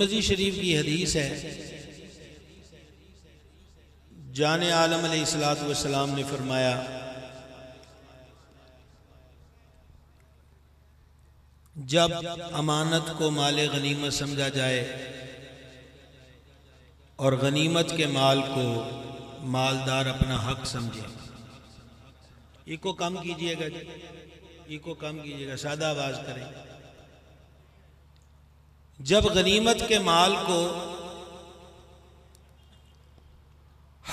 मजीद शरीफ की हदीस है जान आलम सलाम ने फरमाया जब अमानत को माल गनीमत समझा जाए और गनीमत के माल को मालदार अपना हक समझे इको कम कीजिएगा इको कम कीजिएगा सादा आवाज करें जब गनीमत के माल को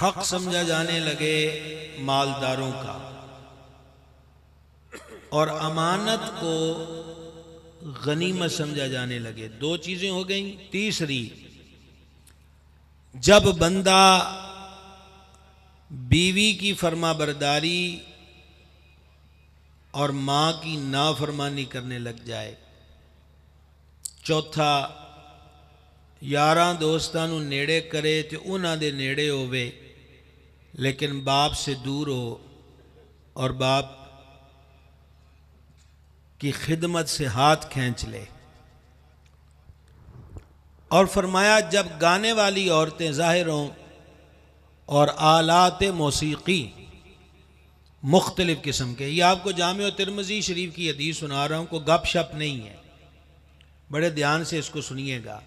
हक समझा जाने लगे मालदारों का और अमानत को गनीमत समझा जाने लगे दो चीजें हो गई तीसरी जब बंदा बीवी की फरमाबरदारी बरदारी और माँ की नाफरमानी करने लग जाए चौथा यार ਦੋਸਤਾਂ नेड़े करे तो उन्होंने नेड़े हो लेकिन बाप से दूर हो और बाप की खिदमत से हाथ खींच ले और फरमाया जब गाने वाली औरतें ज़ाहिर हों और आलात मौसीकी मुख्तलिफ़ किस्म के ये आपको जाम तिरमजी शरीफ की हदीस सुना रहा हूँ को गप शप नहीं है बड़े ध्यान से इसको सुनिएगा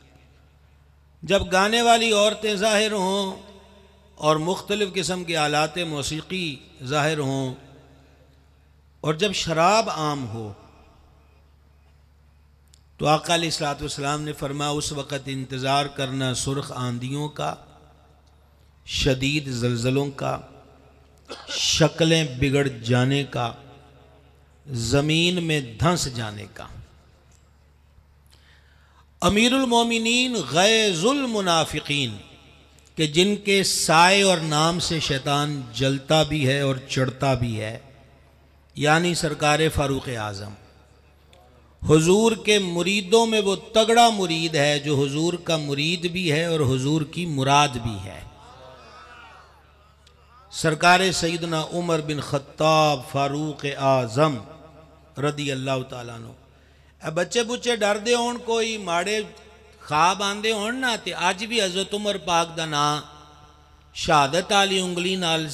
जब गाने वाली औरतें ज़ाहिर हों और मुख्तलिफ़ किस्म के आलात मौसी ज़ाहिर हों और जब शराब आम हो तो अकाल ने फरमा उस वक़्त इंतज़ार करना सुर्ख आंधियों का शदीद जलजलों का शक्लें बिगड़ जाने का ज़मीन में धंस जाने का अमीरमिन मुनाफिकीन के जिनके साय और नाम से शैतान जलता भी है और चढ़ता भी है यानी सरकार फ़ारूक आज़म हुजूर के मुरीदों में वो तगड़ा मुरीद है जो हुजूर का मुरीद भी है और हुजूर की मुराद भी है सरकार सैदना Umar bin Khattab Farooq Azam रदी अल्लाह तु बच्चे बुच्चे डरते हो कोई माड़े खाब आते हो अज भी अजत उमर पाक का ना शहादत आली उंगली नाल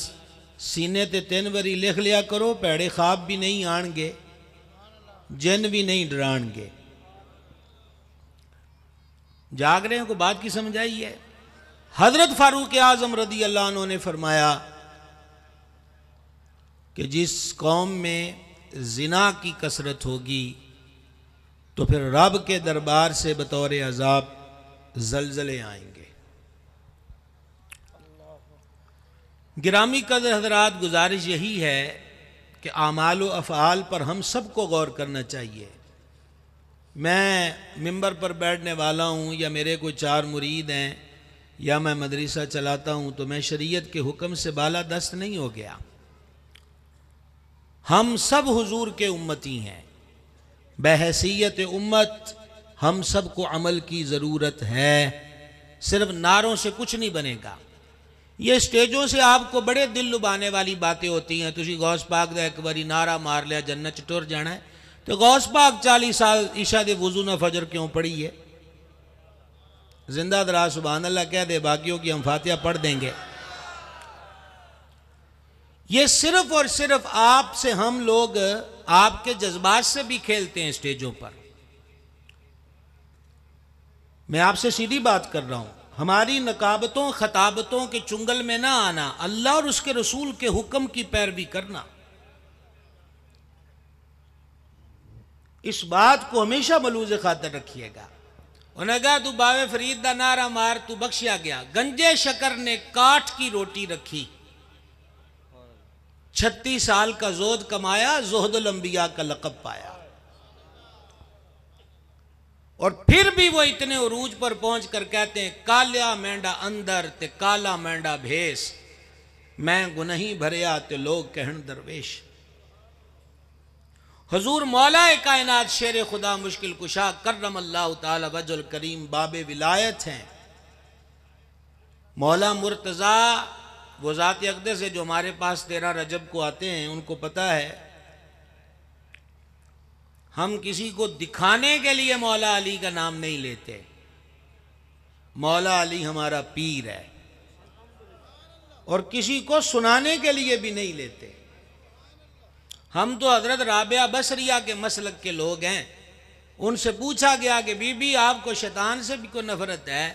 सीने ते तीन बारी लिख लिया करो भैड़े खाब भी नहीं आने जिन भी नहीं डराणगे जाग रहे को बात की समझ आई है हजरत फारूक आजम रदी अल्लाह उन्होंने फरमाया कि जिस कौम में जिना की कसरत होगी तो फिर रब के दरबार से बतौर अजाब जलजले आएंगे ग्रामी कदर हजरात गुजारिश यही है कि आमाल अफ़ाल पर हम सबको गौर करना चाहिए मैं मंबर पर बैठने वाला हूँ या मेरे कोई चार मुरीद हैं या मैं मदरसा चलाता हूँ तो मैं शरीयत के हुक्म से बाला दस्त नहीं हो गया हम सब हुजूर के उम्मती हैं बहसीत उम्मत हम सब को अमल की ज़रूरत है सिर्फ नारों से कुछ नहीं बनेगा ये स्टेजों से आपको बड़े दिल लुभाने वाली बातें होती हैं तुझे गौस पाक दे एक बारी नारा मार लिया जन्नत टुर जाना है तो गौस पाक चालीस साल ईशा दे वजू न फजर क्यों पड़ी है जिंदा दरा सुबह अल्लाह कह दे बाकियों की हम फातिया पढ़ देंगे ये सिर्फ और सिर्फ आपसे हम लोग आपके जज्बात से भी खेलते हैं स्टेजों पर मैं आपसे सीधी बात कर रहा हूं हमारी नकाबतों खताबतों के चुंगल में ना आना अल्लाह और उसके रसूल के हुक्म की पैरवी करना इस बात को हमेशा मलूज खातर रखिएगा उन्हें कहा तू बावे फरीद का नारा मार तू बख्शिया गया गंजे शकर ने काठ की रोटी रखी छत्तीस साल का जोद कमाया जोहदलम्बिया का लकब पाया और फिर भी वो इतने उरूज पर पहुंच कर कहते हैं काला मेंढा अंदर ते काला मेंढा भेस मैं गुनही भरिया ते लोग कहन दरवेश हजूर मौला कायनात शेर खुदा मुश्किल कुशा करम अल्लाह तजल करीम बाबे विलायत हैं मौला मुर्तज़ा वो ज़ात अकदस है जो हमारे पास तेरह रजब को आते हैं उनको पता है हम किसी को दिखाने के लिए मौला अली का नाम नहीं लेते मौला अली हमारा पीर है और किसी को सुनाने के लिए भी नहीं लेते हम तो हजरत राबिया बसरिया के मसलक के लोग हैं उनसे पूछा गया कि बीबी आपको शैतान से भी कोई नफरत है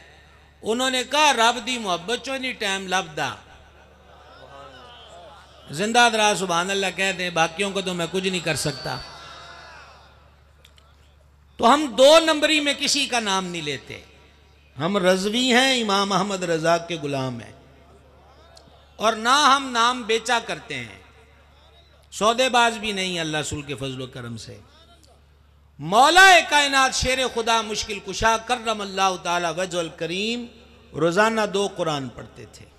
उन्होंने कहा रब दी मोहब्बत चो नहीं टाइम लभदा जिंदा दराज सुबहान अल्लाह कह दें बाकियों को तो मैं कुछ नहीं कर सकता तो हम दो नंबरी में किसी का नाम नहीं लेते हम रजवी हैं इमाम अहमद रजा के गुलाम हैं और ना हम नाम बेचा करते हैं सौदेबाज भी नहीं अल्लाह सुल के फजल करम से मौला कायनात शेर खुदा मुश्किल कुशा करम अल्लाह तजल करीम रोज़ाना दो कुरान पढ़ते थे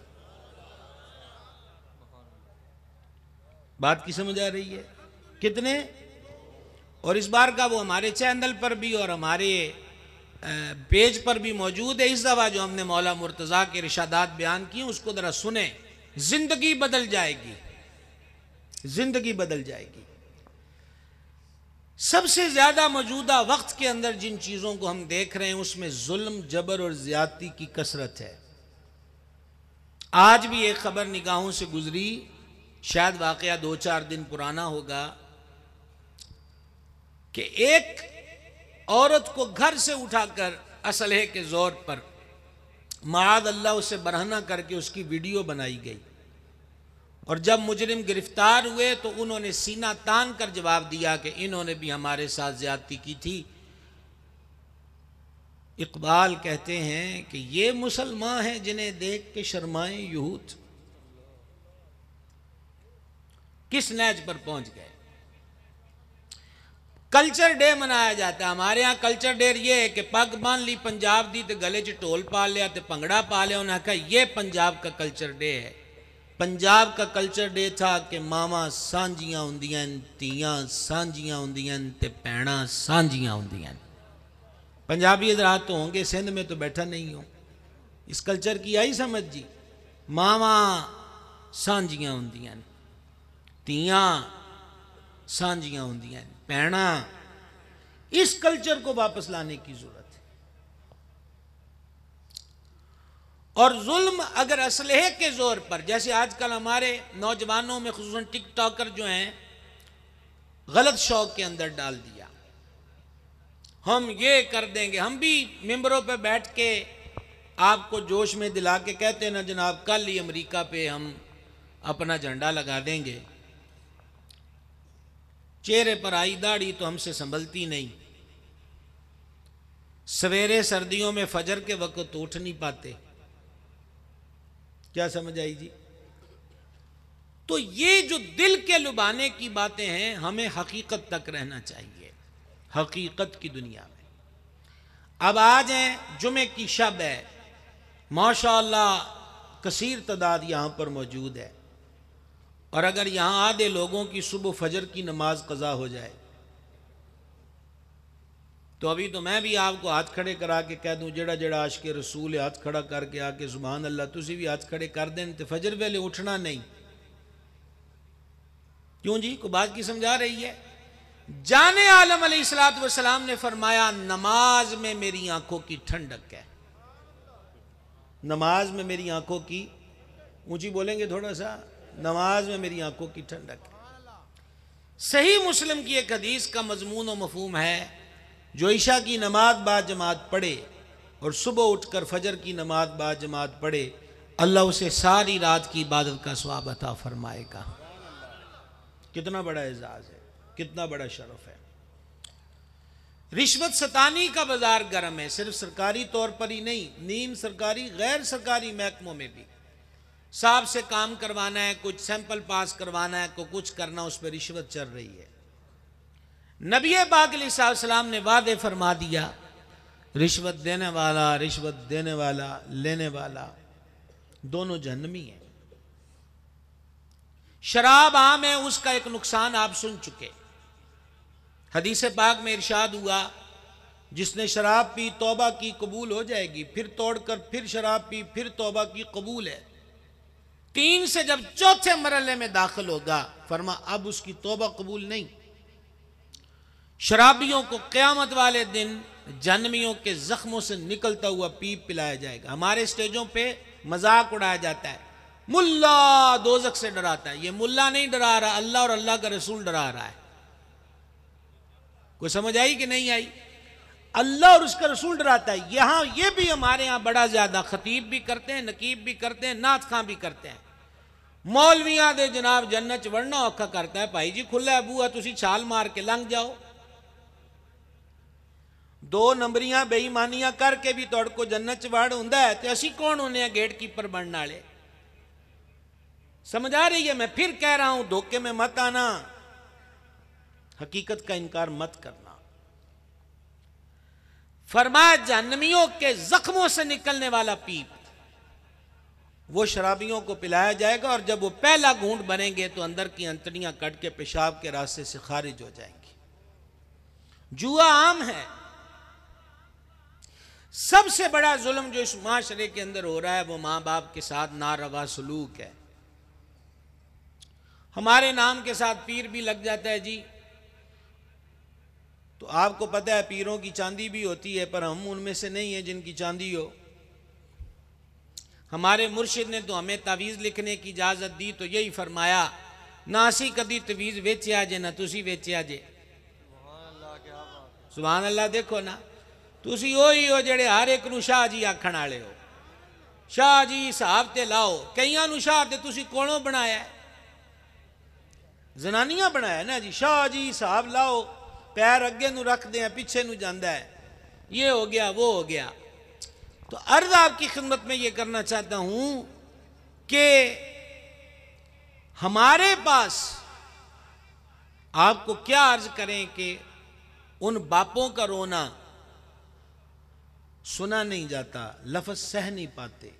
बात की समझ आ रही है कितने और इस बार का वो हमारे चैनल पर भी और हमारे पेज पर भी मौजूद है इस दफ़ा जो हमने मौला मुर्तज़ा के रिशादात बयान किए उसको ज़रा सुने ज़िंदगी बदल जाएगी ज़िंदगी बदल जाएगी सबसे ज़्यादा मौजूदा वक्त के अंदर जिन चीज़ों को हम देख रहे हैं उसमें जुल्म जबर और ज़्यादती की कसरत है आज भी एक खबर निगाहों से गुजरी शायद वाक़ दो चार दिन पुराना होगा कि एक औरत को घर से उठाकर असलहे के जोर पर माद अल्लाह उसे बरहना करके उसकी वीडियो बनाई गई और जब मुजरिम गिरफ्तार हुए तो उन्होंने सीना तान कर जवाब दिया कि इन्होंने भी हमारे साथ ज्यादती की थी इकबाल कहते हैं कि ये मुसलमान हैं जिन्हें देख के शर्माएं यूथ किस नैज पर पहुंच गए कल्चर डे मनाया जाता है हमारे यहाँ कल्चर डे ये है कि पग बन ली पंजाब दी तो गले च ढोल पा लिया तो भंगड़ा पा लिया उन्हें कहा ये पंजाब का कल्चर डे है पंजाब का कल्चर डे था कि मावा सजिया होंदिया तियां सांझियां होंदिया ते भैणा सांझियां पंजाबी रात तो होंगे सिंध में तो बैठा नहीं हो इस कल्चर की आई समझ जी मावा सांझियां होंदियां ਧੀਆਂ ਸਾਂਝੀਆਂ ਹੁੰਦੀਆਂ भैं इस कल्चर को वापस लाने की जरूरत है और जुल्म अगर असलहे के जोर पर जैसे आजकल हमारे नौजवानों में टिक टिकटॉकर जो हैं गलत शौक के अंदर डाल दिया हम ये कर देंगे हम भी मेम्बरों पर बैठ के आपको जोश में दिला के कहते हैं ना जनाब कल ही अमरीका पे हम अपना झंडा लगा देंगे चेहरे पर आई दाढ़ी तो हमसे संभलती नहीं सवेरे सर्दियों में फजर के वक्त तो उठ नहीं पाते क्या समझ आई जी तो ये जो दिल के लुभाने की बातें हैं हमें हकीकत तक रहना चाहिए हकीकत की दुनिया में अब आज हैं जुमे की शब है माशा कसीर तादाद यहां पर मौजूद है और अगर यहां आधे लोगों की सुबह फजर की नमाज कज़ा हो जाए तो अभी तो मैं भी आपको हाथ खड़े करा के कह दूं जड़ा जड़ा आश के रसूल हाथ खड़ा करके आके सुबहान अल्लाह तुम भी हाथ खड़े कर दें तो फजर वेले उठना नहीं क्यों जी को बात की समझा रही है जाने आलम सलात वसलाम ने फरमाया नमाज में मेरी आंखों की ठंडक है नमाज में मेरी आंखों की ऊंची बोलेंगे थोड़ा सा नमाज में मेरी आंखों की ठंडक सही मुस्लिम की एक हदीस का मजमून और मफहम है जो ईशा की नमाज बाद जमात पढ़े और सुबह उठकर फजर की नमाज बाद जमात पढ़े अल्लाह उसे सारी रात की इबादत का स्वाब अता फरमाएगा कितना बड़ा एजाज है कितना बड़ा शरफ है रिश्वत सतानी का बाजार गर्म है सिर्फ सरकारी तौर पर ही नहीं नीम सरकारी गैर सरकारी महकमों में भी साहब से काम करवाना है कुछ सैंपल पास करवाना है को कुछ करना उस पर रिश्वत चल रही है नबी पाकलाम ने वादे फरमा दिया रिश्वत देने वाला रिश्वत देने वाला लेने वाला दोनों जहनमी है शराब आम है उसका एक नुकसान आप सुन चुके हदीस पाक में इरशाद हुआ जिसने शराब पी तोबा की कबूल हो जाएगी फिर तोड़कर फिर शराब पी फिर तोबा की कबूल है तीन से जब चौथे मरल में दाखिल होगा फरमा अब उसकी तोबा कबूल नहीं शराबियों को क़्यामत वाले दिन जन्मियों के ज़ख्मों से निकलता हुआ पीप पिलाया जाएगा हमारे स्टेजों पे मजाक उड़ाया जाता है मुल्ला दोजक से डराता है ये मुल्ला नहीं डरा रहा अल्लाह और अल्लाह का रसूल डरा रहा है कोई समझ आई कि नहीं आई अल्लाह और उसका रसूल डराता है यहां ये भी हमारे यहां बड़ा ज़्यादा खतीब भी करते हैं नकीब भी करते हैं नाथ खां भी करते हैं मौलविया के जनाब जन्नत च वढ़ना औखा करता है भाई जी खुला बूहा तुम छाल मार के लंघ जाओ दो नंबरियां बेईमानिया करके भी तुड़को जन्नत वढ़ हों तो असी कौन होंने गेटकीपर बनने वाले समझ आ रही है मैं फिर कह रहा हूं धोखे में मत आना हकीकत का इनकार मत करना फरमा जानवियों के जख्मों से निकलने वाला पीप वो शराबियों को पिलाया जाएगा और जब वो पहला घूंट बनेंगे तो अंदर की अंतड़ियां कट के पेशाब के रास्ते से खारिज हो जाएंगी जुआ आम है सबसे बड़ा जुल्म जो इस माशरे के अंदर हो रहा है वो मां बाप के साथ नारवा सलूक है हमारे नाम के साथ पीर भी लग जाता है जी तो आपको पता है पीरों की चांदी भी होती है पर हम उनमें से नहीं है जिनकी चांदी हो हमारे मुर्शिद ने तो हमें तवीज लिखने की इजाज़त दी तो यही फरमाया ना असी कभी तवीज़ वेचिया जे ना तुम वेचिया जे सुबह अल्लाह देखो ना तुम ओ ही हो जे हर एक शाह जी आखण आए हो शाह जी हिसाब से लाओ कई शाह कौनों बनाया जनानिया बनाया ना जी शाह जी हिसाब लाओ पैर अगे रखते हैं पिछे ना है ये हो गया वो हो गया तो अर्ज आपकी खिदमत में यह करना चाहता हूं कि हमारे पास आपको क्या अर्ज करें कि उन बापों का रोना सुना नहीं जाता लफ्ज सह नहीं पाते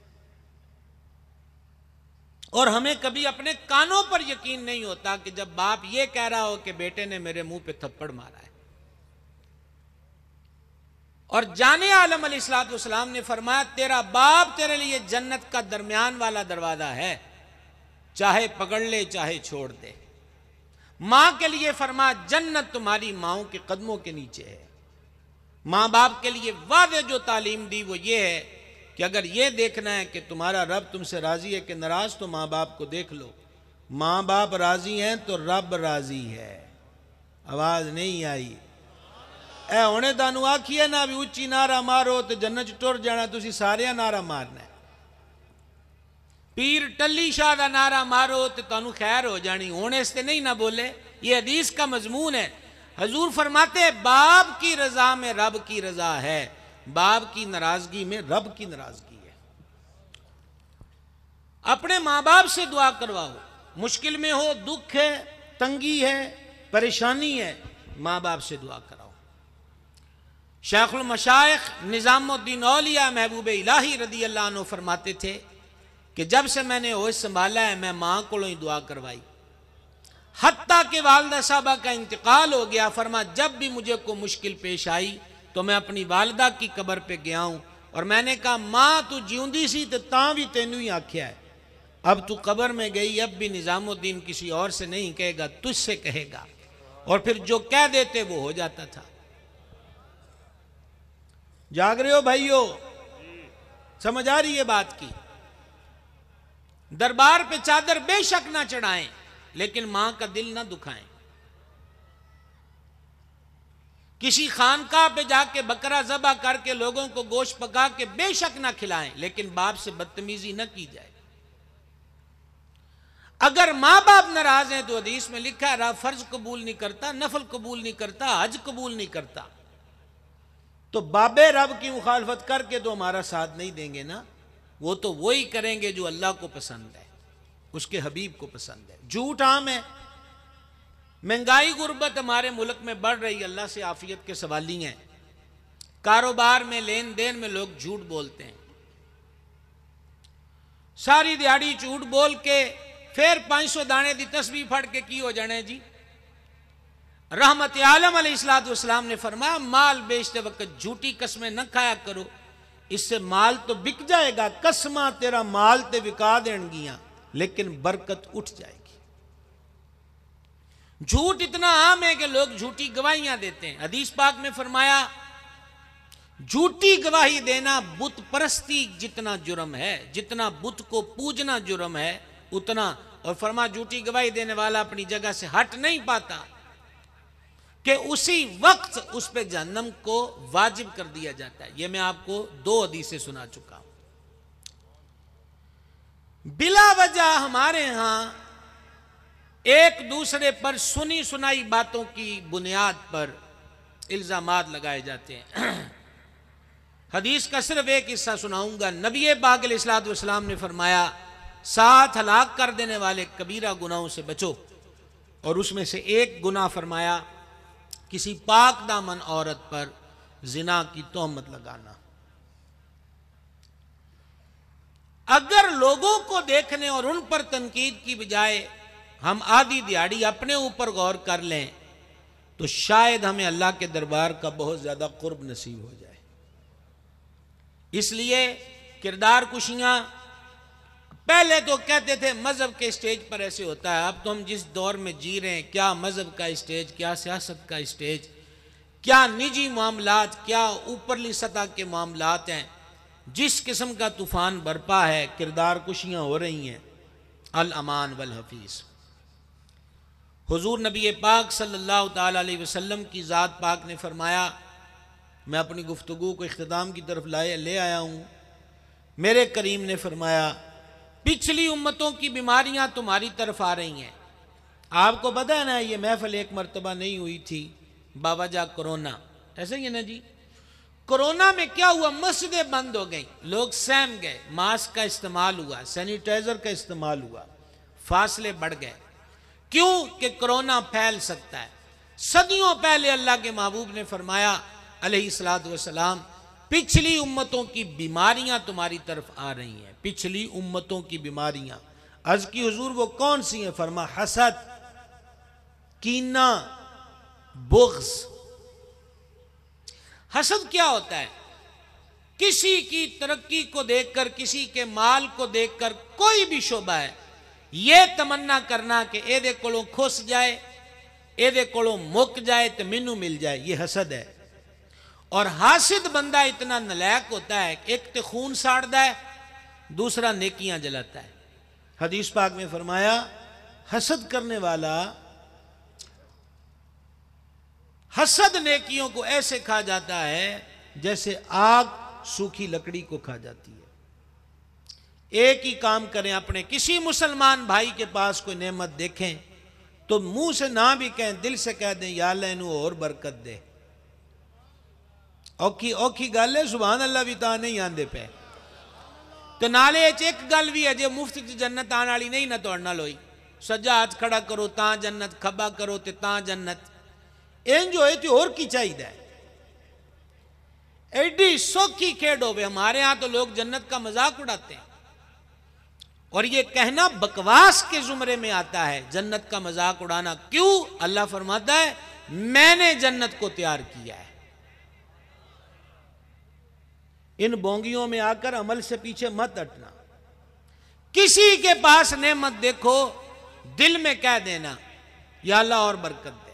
और हमें कभी अपने कानों पर यकीन नहीं होता कि जब बाप ये कह रहा हो कि बेटे ने मेरे मुंह पे थप्पड़ मारा और जाने आलम सलाम ने फरमाया तेरा बाप तेरे लिए जन्नत का दरमियान वाला दरवाजा है चाहे पकड़ ले चाहे छोड़ दे मां के लिए फरमा जन्नत तुम्हारी माओ के कदमों के नीचे है मां बाप के लिए वादे जो तालीम दी वो ये है कि अगर ये देखना है कि तुम्हारा रब तुमसे राजी है कि नाराज तो माँ बाप को देख लो मां बाप राजी हैं तो रब राजी है आवाज़ नहीं आई ਐ ਹੁਣੇ ਤੁਹਾਨੂੰ ਆਖੀਏ ਨਾ ਵੀ ਉੱਚੀ ਨਾਰਾ ਮਾਰੋ ਤੇ ਜੰਨਤ ਚ टुर जाना सारे नारा मारना है पीर टली शाह का नारा मारो तो तू खैर हो जानी होने से नहीं ना बोले ये हदीस का मजमून है हजूर फरमाते बाप की रजा में रब की रजा है बाप की नाराजगी में रब की नाराजगी है अपने माँ बाप से दुआ करवाओ मुश्किल में हो दुख है तंगी है परेशानी है माँ बाप से दुआ कराओ शेख़ुलमशाइ निज़ामुद्दीन अलिया महबूब इलाही रदी अल्लाह फरमाते थे कि जब से मैंने होश संभाला है मैं माँ को ही दुआ करवाई हती के वालदा साहबा का इंतकाल हो गया फरमा जब भी मुझे को मुश्किल पेश आई तो मैं अपनी वालदा की कबर पर गया हूँ और मैंने कहा माँ तू जीदी सी तो ता भी तेनू ही आख्या है अब तू कबर में गई अब भी निज़ामुद्दीन किसी और से नहीं कहेगा तुझसे कहेगा और फिर जो कह देते वो हो जाता था जाग रहे हो भाइयों समझ आ रही है बात की दरबार पे चादर बेशक ना चढ़ाएं लेकिन मां का दिल ना दुखाएं किसी खानका पे जाके बकरा जबा करके लोगों को गोश्त पका के बेशक ना खिलाएं लेकिन बाप से बदतमीजी ना की जाए अगर मां बाप नाराज हैं तो हदीस में लिखा है रहा फर्ज कबूल नहीं करता नफल कबूल नहीं करता हज कबूल नहीं करता तो बाबे रब की मुखालफत करके तो हमारा साथ नहीं देंगे ना वो तो वही करेंगे जो अल्लाह को पसंद है उसके हबीब को पसंद है झूठ आम है महंगाई गुर्बत हमारे मुल्क में बढ़ रही अल्लाह से आफियत के सवाली हैं कारोबार में लेन देन में लोग झूठ बोलते हैं दिहाड़ी झूठ बोल के फिर पांच 500 दाने दी तस्वीर फट के की हो जाने जी रहमत आलम सलाम ने फरमाया माल बेचते वक्त झूठी कस्में न खाया करो इससे माल तो बिक जाएगा कस्मा तेरा माल ते विका देणगियां लेकिन बरकत उठ जाएगी झूठ इतना आम है कि लोग झूठी गवाहियां देते हैं हदीस पाक में फरमाया झूठी गवाही देना बुत परस्ती जितना जुर्म है जितना बुत को पूजना जुर्म है उतना और फरमा झूठी गवाही देने वाला अपनी जगह से हट नहीं पाता कि उसी वक्त उस पर जहनम को वाजिब कर दिया जाता है यह मैं आपको दो हदीसें सुना चुका हूं बिला वजह हमारे यहां एक दूसरे पर सुनी सुनाई बातों की बुनियाद पर इल्जाम लगाए जाते हैं हदीस का सिर्फ एक हिस्सा सुनाऊंगा नबी बागिल इस्लाम ने फरमाया सात हलाक कर देने वाले कबीरा गुनाहों से बचो और उसमें से एक गुना फरमाया किसी पाक दामन औरत पर जिना की तोहमत लगाना अगर लोगों को देखने और उन पर तनकीद की बजाय हम आधी दिहाड़ी अपने ऊपर गौर कर लें तो शायद हमें अल्लाह के दरबार का बहुत ज़्यादा कुर्ब नसीब हो जाए इसलिए किरदार कुशियां पहले तो कहते थे मजहब के स्टेज पर ऐसे होता है अब तो हम जिस दौर में जी रहे हैं क्या मजहब का स्टेज क्या सियासत का स्टेज क्या निजी मामला क्या ऊपरली सतह के मामला हैं जिस किस्म का तूफान बरपा है किरदार कुशियां हो रही हैं अल अमान वल हफीज़ हुजूर नबी पाक सल्लल्लाहु अलैहि वसल्लम की ज़ात पाक ने फरमाया मैं अपनी गुफ्तु को अख्ताम की तरफ लाए ले आया हूँ मेरे करीम ने फरमाया पिछली उम्मतों की बीमारियां तुम्हारी तरफ आ रही हैं आपको पता है ना ये महफल एक मरतबा नहीं हुई थी बाबा जा कोरोना ऐसे ही है ना जी कोरोना में क्या हुआ मस्जिदें बंद हो गई लोग सहम गए मास्क का इस्तेमाल हुआ सैनिटाइजर का इस्तेमाल हुआ फासले बढ़ गए क्यों कि कोरोना फैल सकता है सदियों पहले अल्लाह के महबूब ने फरमाया अलही सलात वसलाम पिछली उम्मतों की बीमारियां तुम्हारी तरफ आ रही हैं पिछली उम्मतों की बीमारियां अज की हजूर वो कौन सी हैं फरमा हसद कीना बुग्स हसद क्या होता है किसी की तरक्की को देखकर किसी के माल को देखकर कोई भी शोभा है यह तमन्ना करना कि एदे कोलो खुस जाए एदे कोलो मुक जाए तो मैनू मिल जाए यह हसद है और हासिद बंदा इतना नलैक होता है एक तो खून साड़ता है दूसरा नेकियां जलाता है हदीस पाक में फरमाया हसद करने वाला हसद नेकियों को ऐसे खा जाता है जैसे आग सूखी लकड़ी को खा जाती है एक ही काम करें अपने किसी मुसलमान भाई के पास कोई नेमत देखें तो मुंह से ना भी कहें दिल से कह दें या लैन और बरकत दे औखी औखी गल है सुबह अल्लाह भी तह नहीं आते पे तो नाले एक गल भी है जो मुफ्त जन्नत आने वाली नहीं ना तोड़ नाल हुई हाथ खड़ा करो ता जन्नत खबा करो तो जन्नत इंज होए तो और की चाहिए एडी सौखी खेड हो हमारे यहां तो लोग जन्नत का मजाक उड़ाते हैं और ये कहना बकवास के जुमरे में आता है जन्नत का मजाक उड़ाना क्यों अल्लाह फरमाता है मैंने जन्नत को तैयार किया है इन बोंगियों में आकर अमल से पीछे मत हटना किसी के पास नेमत देखो दिल में कह देना या अल्लाह और बरकत दे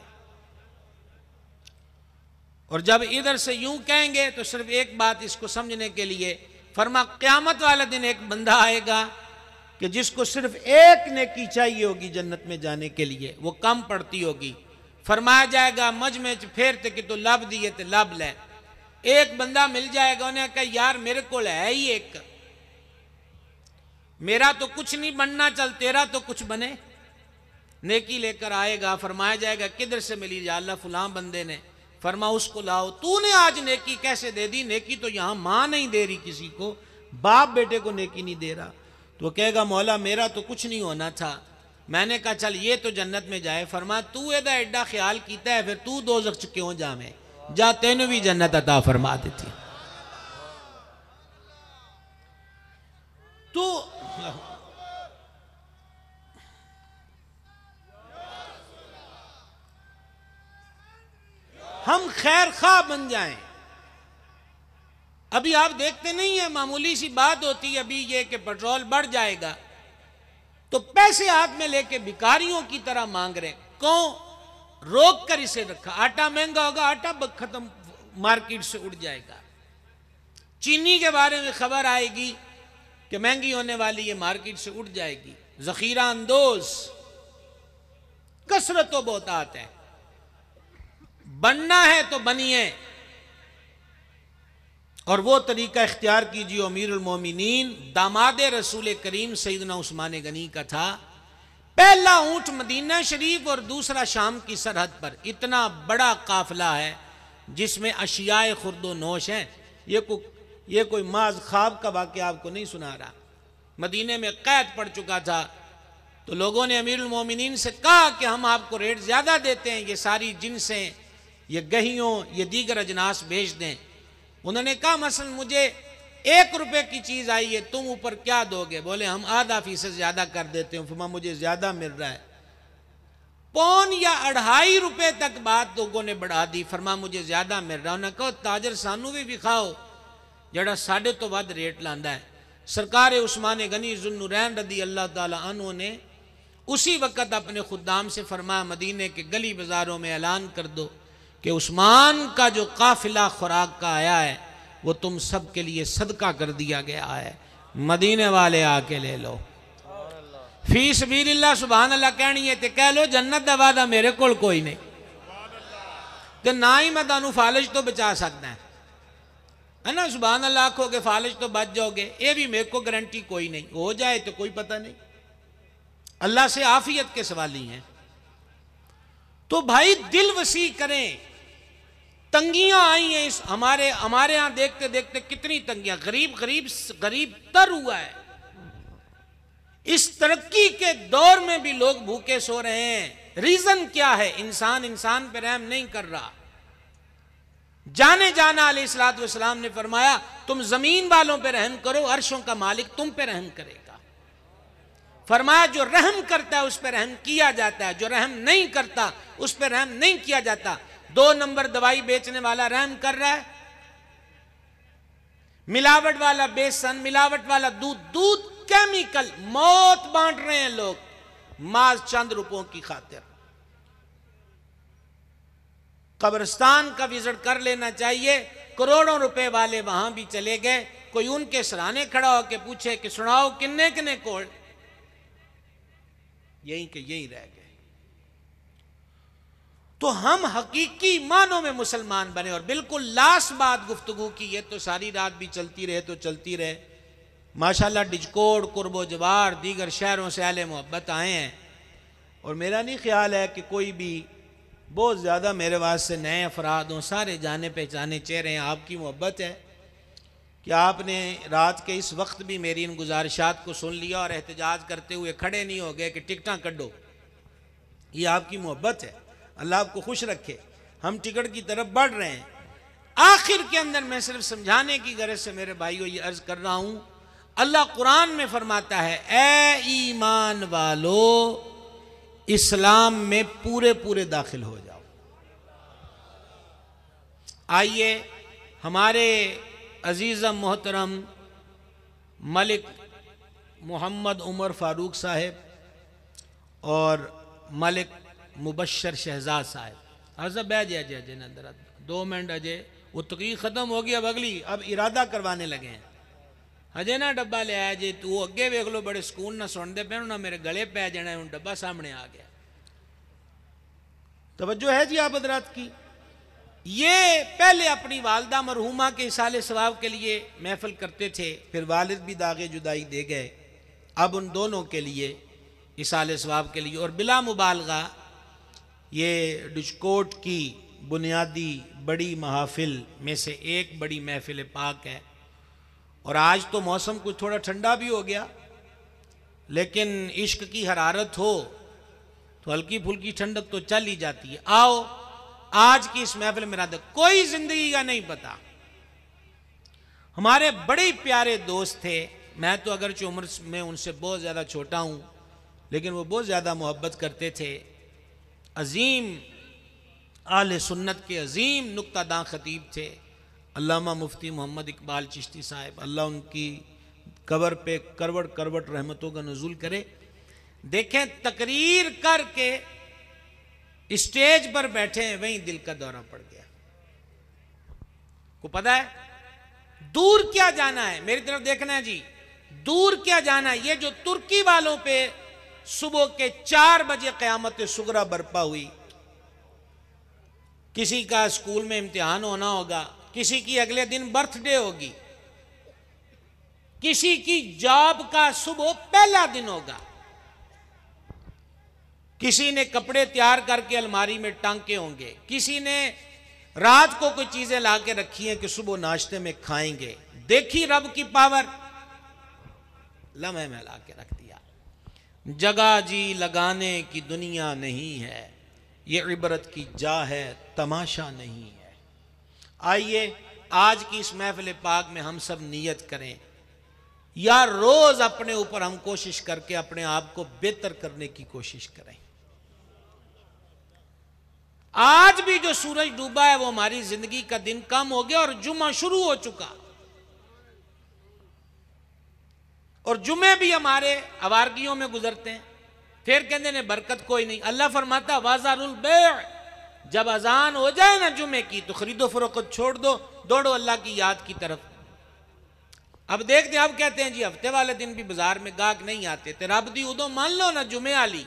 और जब इधर से यूं कहेंगे तो सिर्फ एक बात इसको समझने के लिए फरमा क्यामत वाला दिन एक बंदा आएगा कि जिसको सिर्फ एक नेकी चाहिए होगी जन्नत में जाने के लिए वो कम पड़ती होगी फरमाया जाएगा मज में फेरते कि तो लाभ दिए तो लाभ लें एक बंदा मिल जाएगा उन्हें कहा यार मेरे को है ही एक मेरा तो कुछ नहीं बनना चल तेरा तो कुछ बने नेकी लेकर आएगा फरमाया जाएगा किधर से मिली जा अल्लाह फुलां बंदे ने फरमा उसको लाओ तूने आज नेकी कैसे दे दी नेकी तो यहां मां नहीं दे रही किसी को बाप बेटे को नेकी नहीं दे रहा तो कहेगा मौला मेरा तो कुछ नहीं होना था मैंने कहा चल ये तो जन्नत में जाए फरमा तू एडा एड्डा ख्याल कीता है फिर तू दो क्यों जामे जा तेन भी जन्नत अता फरमा देती तो हम खैर खा बन जाए अभी आप देखते नहीं है मामूली सी बात होती है अभी ये कि पेट्रोल बढ़ जाएगा तो पैसे हाथ में लेके भिकारियों की तरह मांग रहे कौन रोक कर इसे रखा आटा महंगा होगा आटा खत्म मार्केट से उड़ जाएगा चीनी के बारे में खबर आएगी कि महंगी होने वाली ये मार्केट से उठ जाएगी जखीरा अंदोज कसरत तो बहुत आता है बनना है तो बनिए और वो तरीका इख्तियार कीजिए अमीर उलमोमिन दामाद रसूल करीम सईदना उस्मान गनी का था पहला ऊंट मदीना शरीफ और दूसरा शाम की सरहद पर इतना बड़ा काफिला है जिसमें अशियाए खुर्दो नोश हैं ये को ये कोई माज खाब का वाक्य आपको नहीं सुना रहा मदीने में कैद पड़ चुका था तो लोगों ने अमीरमिन से कहा कि हम आपको रेट ज़्यादा देते हैं ये सारी जिनसें ये गहियों ये दीगर अजनास बेच दें उन्होंने कहा मसल मुझे एक रुपए की चीज आई है तुम ऊपर क्या दोगे बोले हम आधा फीसद ज्यादा कर देते हो फिर मुझे ज्यादा मिल रहा है पौन या अढ़ाई रुपए तक बात लोगों ने बढ़ा दी फरमा मुझे ज्यादा मिल रहा उन्हें कहो ताजर सानू भी विखाओ जरा साढ़े तो बाद रेट लादा है सरकार उस्मान गनी जुन्नैन रदी अल्लाह तु ने उसी वक्त अपने खुदाम से फरमाया मदीने के गली बाज़ारों में ऐलान कर दो कि उस्मान का जो काफिला खुराक का आया है वो तुम सब के लिए सदका कर दिया गया है मदीने वाले आके ले लो फीस बीरल्ला सुबह अल्लाह कहनी है तो कह लो जन्नत का वादा मेरे को कोई नहीं तो ना ही मैं तुम्हें फालिज तो बचा सकता है है ना सुबहान अल्लाह आखोगे फालिज तो बच जाओगे ये भी मेरे को गारंटी कोई नहीं हो जाए तो कोई पता नहीं अल्लाह से आफियत के सवाल ही हैं तो भाई दिल वसी करें तंगियां आई हैं इस हमारे हमारे यहां देखते देखते कितनी तंगियां गरीब गरीब गरीब तर हुआ है इस तरक्की के दौर में भी लोग भूखे सो रहे हैं रीजन क्या है इंसान इंसान पर रहम नहीं कर रहा जाने जाना अलीसलाम ने फरमाया तुम जमीन वालों पर रहम करो अर्शों का मालिक तुम पे रहम करेगा फरमाया जो रहम करता है उस पर रहम किया जाता है जो रहम नहीं करता उस पर रहम नहीं किया जाता दो नंबर दवाई बेचने वाला रहम कर रहा है मिलावट वाला बेसन मिलावट वाला दूध दूध केमिकल मौत बांट रहे हैं लोग माज चंद रुपयों की खातिर कब्रस्तान का विजिट कर लेना चाहिए करोड़ों रुपए वाले वहां भी चले गए कोई उनके सराहने खड़ा होकर पूछे कि सुनाओ किन्ने किन्ने कोड यही के यही रह गए तो हम हकीकी मानों में मुसलमान बने और बिल्कुल लास्ट बात गुफ्तगु की ये तो सारी रात भी चलती रहे तो चलती रहे माशाल्लाह डिजकोड़ कुर्ब जवार दीगर शहरों से आल मोहब्बत आए हैं और मेरा नहीं ख्याल है कि कोई भी बहुत ज़्यादा मेरे वास्ते नए अफराद हों सारे जाने पहचाने चेहरे हैं आपकी मोहब्बत है कि आपने रात के इस वक्त भी मेरी इन गुजारिशात को सुन लिया और एहतजाज करते हुए खड़े नहीं हो गए कि टिकटा कडो ये आपकी मोहब्बत है अल्लाह आपको खुश रखे हम टिकट की तरफ बढ़ रहे हैं आखिर के अंदर मैं सिर्फ समझाने की गरज से मेरे भाइयों ये अर्ज कर रहा हूं अल्लाह कुरान में फरमाता है ए ईमान वालो इस्लाम में पूरे पूरे दाखिल हो जाओ आइए हमारे अजीज़ मोहतरम मलिक मोहम्मद उमर फारूक साहेब और मलिक मुबशर शहजाद साहब हाँ साहब बह जाए अजय अजय अंदर दो मिनट अजय वो तकी ख़त्म होगी अब अगली अब इरादा करवाने लगे हैं अजय ना डब्बा ले आया जे तू अगे वेख लो बड़े सुकून ना दे पेन ना मेरे गले पै जाना हूँ डब्बा सामने आ गया तोज्जो है जी आप हजरात की ये पहले अपनी वालदा मरहूमा के साल स्वभाव के लिए महफल करते थे फिर वालिद भी दागे जुदाई दे गए अब उन दोनों के लिए इसाल स्वभाव के लिए और बिला मुबालगा ये डिशकोट की बुनियादी बड़ी महाफिल में से एक बड़ी महफिल पाक है और आज तो मौसम कुछ थोड़ा ठंडा भी हो गया लेकिन इश्क की हरारत हो तो हल्की फुल्की ठंडक तो चल ही जाती है आओ आज की इस महफिल में रात कोई जिंदगी का नहीं पता हमारे बड़े प्यारे दोस्त थे मैं तो अगरचे उम्र में उनसे बहुत ज़्यादा छोटा हूँ लेकिन वो बहुत ज़्यादा मोहब्बत करते थे अजीम आल सुन्नत के अजीम नुकता नुक्तादां खतीब थे अलामा मुफ्ती मोहम्मद इकबाल चिश्ती साहेब अल्लाह उनकी कबर पे करवट करवट रहमतों का नजूल करे देखें तकरीर करके स्टेज पर बैठे हैं वहीं दिल का दौरा पड़ गया को पता है दूर क्या जाना है मेरी तरफ देखना है जी दूर क्या जाना है ये जो तुर्की वालों पे सुबह के चार बजे क्यामत सुगरा बर्पा हुई किसी का स्कूल में इम्तिहान होना होगा किसी की अगले दिन बर्थडे होगी किसी की जॉब का सुबह पहला दिन होगा किसी ने कपड़े तैयार करके अलमारी में टांके होंगे किसी ने रात को कोई चीजें ला के रखी हैं कि सुबह नाश्ते में खाएंगे देखी रब की पावर लम्हे में ला के रख दिया जगह जी लगाने की दुनिया नहीं है ये इबरत की जा है तमाशा नहीं है आइए आज की इस महफिल पाक में हम सब नियत करें या रोज अपने ऊपर हम कोशिश करके अपने आप को बेहतर करने की कोशिश करें आज भी जो सूरज डूबा है वो हमारी जिंदगी का दिन कम हो गया और जुमा शुरू हो चुका और जुमे भी हमारे अवारगियों में गुजरते हैं फिर कहते ने बरकत कोई नहीं अल्लाह फरमाता वाजारुल जब अजान हो जाए ना जुमे की तो खरीदो फरोख छोड़ दो दौड़ो अल्लाह की याद की तरफ अब देखते अब कहते हैं जी हफ्ते वाले दिन भी बाजार में गाहक नहीं आते तो रब दी उदो मान लो ना जुमे आली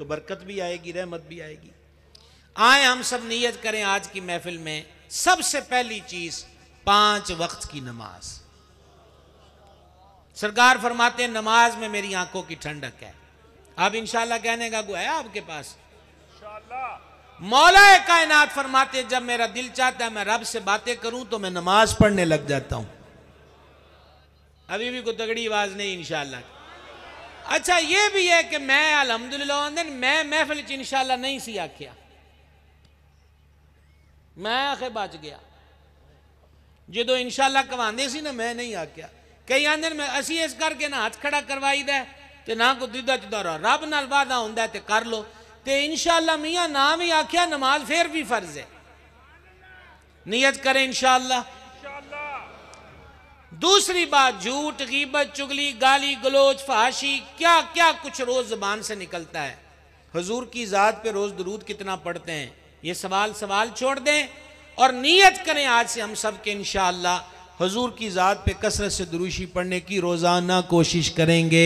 तो बरकत भी आएगी रहमत भी आएगी आए हम सब नीयत करें आज की महफिल में सबसे पहली चीज पांच वक्त की नमाज सरकार फरमाते हैं नमाज में मेरी आंखों की ठंडक है अब इंशाल्लाह कहने का गो है आपके पास मौला कायनात फरमाते जब मेरा दिल चाहता है मैं रब से बातें करूं तो मैं नमाज पढ़ने लग जाता हूं अभी भी कोई तगड़ी आवाज नहीं इंशाला अच्छा ये भी है कि मैं अलहमदुल्ला मैं महफिल च इनशाला नहीं सी आख्या मैं आखे बच गया जो तो इनशाला कमाते सी ना मैं नहीं आख्या कई आंदे मैं असी इस करके ना हथ खड़ा करवाई दे ते ना को दिदा चुदा रहा रब न वादा होंगे तो कर लो तो इनशाला मिया ना भी आख्या नमाज फिर भी फर्ज है नीयत करें इनशाला दूसरी बात झूठ गीबत चुगली गाली गलोच फहाशी क्या क्या कुछ रोज जबान से निकलता है हजूर की जात पे रोज दरूद कितना पढ़ते हैं ये सवाल सवाल छोड़ दें और नीयत करें आज से हम सब के इनशाला हजूर की ज़ात पे कसरत से दुरुशी पढ़ने की रोज़ाना कोशिश करेंगे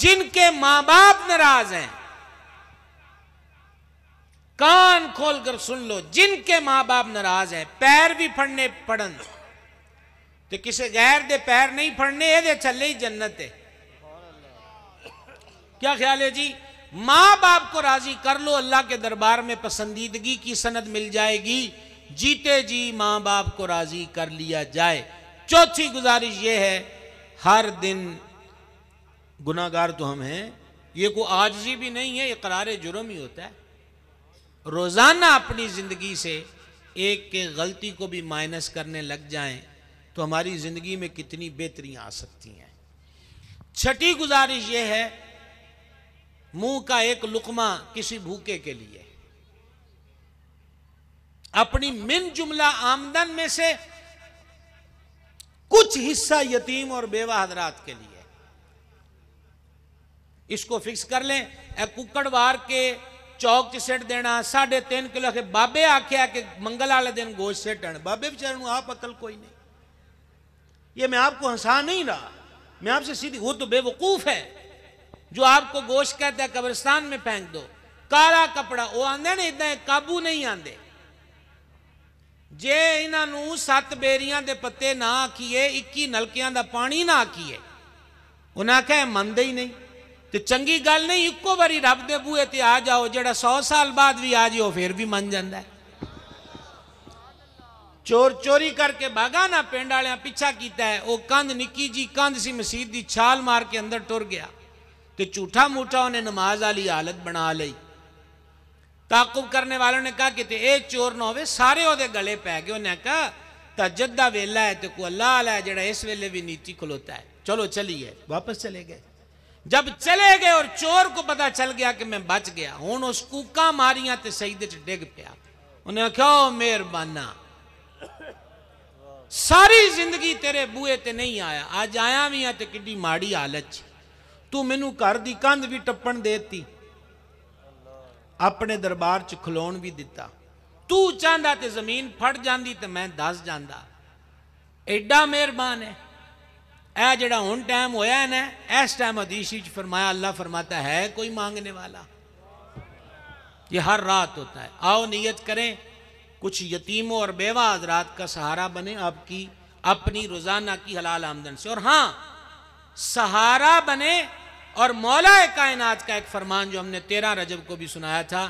जिनके मां बाप नाराज हैं कान खोलकर सुन लो जिनके मां बाप नाराज हैं पैर भी फड़ने पड़न तो किसी गैर दे पैर नहीं फड़ने ये चले ही जन्नत है क्या ख्याल है जी मां बाप को राजी कर लो अल्लाह के दरबार में पसंदीदगी की सनद मिल जाएगी जीते जी माँ बाप को राजी कर लिया जाए चौथी गुजारिश यह है हर दिन गुनागार तो हम हैं ये को आजजी भी नहीं है इकरार जुर्म ही होता है रोज़ाना अपनी ज़िंदगी से एक के गलती को भी माइनस करने लग जाएं तो हमारी ज़िंदगी में कितनी बेहतरियां आ सकती हैं छठी गुजारिश यह है मुंह का एक लुकमा किसी भूखे के लिए अपनी मिन जुमला आमदन में से कुछ हिस्सा यतीम और बेवा हजरात के लिए इसको फिक्स कर लें कुकड़वार के चौक च सेट देना साढ़े तीन किलो के बाबे आख्या कि मंगल वाले दिन गोश्त सिटन बाबे बेचारे आप अकल कोई नहीं ये मैं आपको हंसा नहीं रहा मैं आपसे सीधी वो तो बेवकूफ है जो आपको गोश्त कहता है कब्रिस्तान में फेंक दो काला कपड़ा वो आंदे ना इतना काबू नहीं आंदे ਜੇ ਇਹਨਾਂ ਨੂੰ ਸੱਤ ਬੇਰੀਆਂ ਦੇ ਪੱਤੇ ਨਾ ਆਖੀਏ 21 ਨਲਕਿਆਂ ਦਾ ਪਾਣੀ ਨਾ ਆਖੀਏ ਉਹਨਾਂ ਕਹੇ ਮੰਨਦੇ ਹੀ ਨਹੀਂ ਤੇ ਚੰਗੀ ਗੱਲ ਨਹੀਂ ਇੱਕੋ ਵਾਰੀ ਰੱਬ ਦੇ ਬੂਹੇ ਤੇ ਆ ਜਾਓ ਜਿਹੜਾ 100 ਸਾਲ ਬਾਅਦ ਵੀ ਆ ਜਿਓ ਫਿਰ ਵੀ ਮੰਨ ਜਾਂਦਾ ਹੈ ਚੋਰ ਚੋਰੀ ਕਰਕੇ ਭਾਗਾ ਨਾ ਪਿੰਡ ਵਾਲਿਆਂ ਪਿੱਛਾ ਕੀਤਾ ਹੈ ਉਹ ਕੰਧ ਨਿੱਕੀ ਜੀ ਕੰਧ ਸੀ ਮਸਜਿਦ ਦੀ ਛਾਲ ਮਾਰ ਕੇ ਅੰਦਰ ਟੁਰ ਗਿਆ ਤੇ ਝੂਠਾ ਮੂਠਾ ਉਹਨੇ ਨਮਾਜ਼ ਵਾਲੀ ਹਾਲਤ ਬਣਾ ਲਈ ताकुब करने वालों ने कहा कि ਇਹ ਚੋਰ ਨਾ ਹੋਵੇ ਸਾਰੇ ਉਹਦੇ ਗਲੇ ਪੈ ਗਏ ਉਹਨੇ ਕਹਾ तजद का वेला है तो को अल्लाह आला है जरा इस वेले भी नीति खलोता है चलो चलिए वापस चले गए जब चले गए और चोर को पता चल गया कि मैं बच गया हूं उस कूका मारिया तो सईदे डिग पाया उन्हें आख्या मेहरबाना सारी जिंदगी तेरे बूए ते नहीं आया अज आया भी हाँ तो कि माड़ी हालत तू मैनू घर की कंध भी टप्पण देती अपने दरबार च खलोन भी दिता तू चाहता तो जमीन फट जाती तो मैं दस जाता एडा मेहरबान है यह जरा हूं टाइम होया ना इस टाइम अदीशी फरमाया अल्लाह फरमाता है कोई मांगने वाला ये हर रात होता है आओ नीयत करें कुछ यतीमों और बेवा हजरात का सहारा बने आपकी अपनी रोजाना की हलाल आमदन से और हां सहारा बने और मौला कायनात का एक फरमान जो हमने तेरह रजब को भी सुनाया था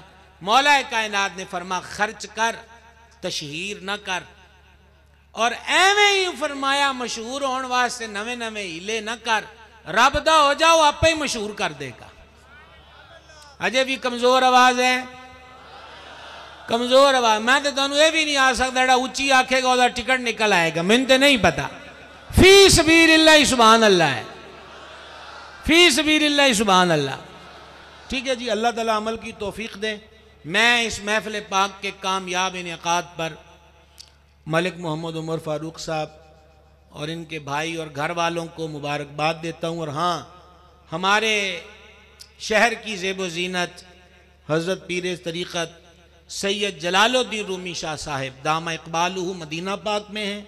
मौला कायनात ने फरमा खर्च कर तशहर न कर और एवं ही फरमाया मशहूर होने वास्ते नवे नवे हिले न कर रब दा हो जाओ आप ही मशहूर कर देगा अजय भी कमजोर आवाज है कमजोर आवाज मैं तो तुम यह भी नहीं आ सकता जरा उच्ची आखेगा टिकट निकल आएगा मैंने तो नहीं पता फीस भी सुबह अल्लाह है फी सबीर सुबहान अल्लाह ठीक है जी अल्लाह ताला अमल की तोफ़ी दे मैं इस महफिल पाक के कामयाब इनका पर मलिक मोहम्मद उमर फ़ारूक साहब और इनके भाई और घर वालों को मुबारकबाद देता हूँ और हाँ हमारे शहर की जेब जीनत हज़रत पीर तरीक़त सैयद जलालुद्दीन रूमी शाह साहिब दामा इकबाल मदीना पाक में हैं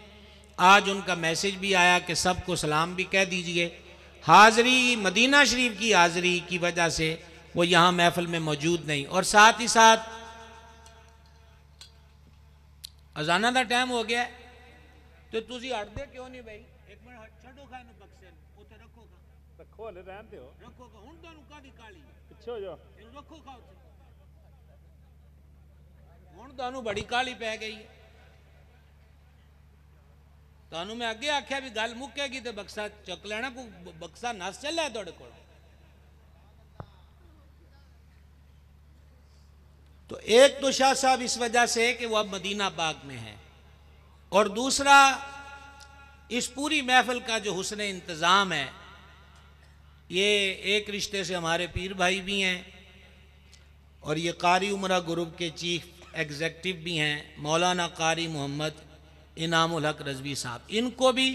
आज उनका मैसेज भी आया कि सबको सलाम भी कह दीजिए हाजरी मदीना शरीफ की हाजरी की वजह से वो यहां महफल में मौजूद नहीं और साथ ही साथ अजाना का टाइम हो गया तो तुम हटते क्यों नहीं भाई एक मिनट छो खा इन बक्से उसे रखो खा रखो हले रहन दो रखो खा हुन तनु कादी काली पीछे हो जाओ इन रखो खा हुन तनु बड़ी काली पै गई है मैं अगे आख्या भी गल मुकेगी तो बक्सा ਬਕਸਾ लेना को बक्सा नस चल है ਤੁਹਾਡੇ को तो एक तो शाह साहब इस वजह से है कि वह अब मदीना बाग में है और दूसरा इस पूरी महफिल का जो हुसन इंतज़ाम है ये एक रिश्ते से हमारे पीर भाई भी हैं और ये कारी उमरा ग्रुप के चीफ एग्जेक्टिव भी हैं मौलाना कारी मोहम्मद इनामुल हक रजवी साहब इनको भी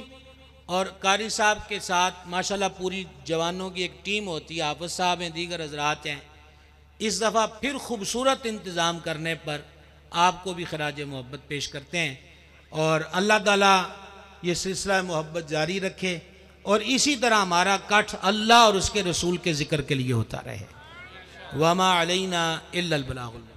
और कारी साहब के साथ माशाल्लाह पूरी जवानों की एक टीम होती है आफत साहब हैं दीगर हजरात हैं इस दफ़ा फिर खूबसूरत इंतज़ाम करने पर आपको भी खराज मोहब्बत पेश करते हैं और अल्लाह ताला ये सिलसिला मोहब्बत जारी रखे और इसी तरह हमारा कठ अल्लाह और उसके रसूल के ज़िक्र के लिए होता रहे वमा अलैना इल्लल बलागुल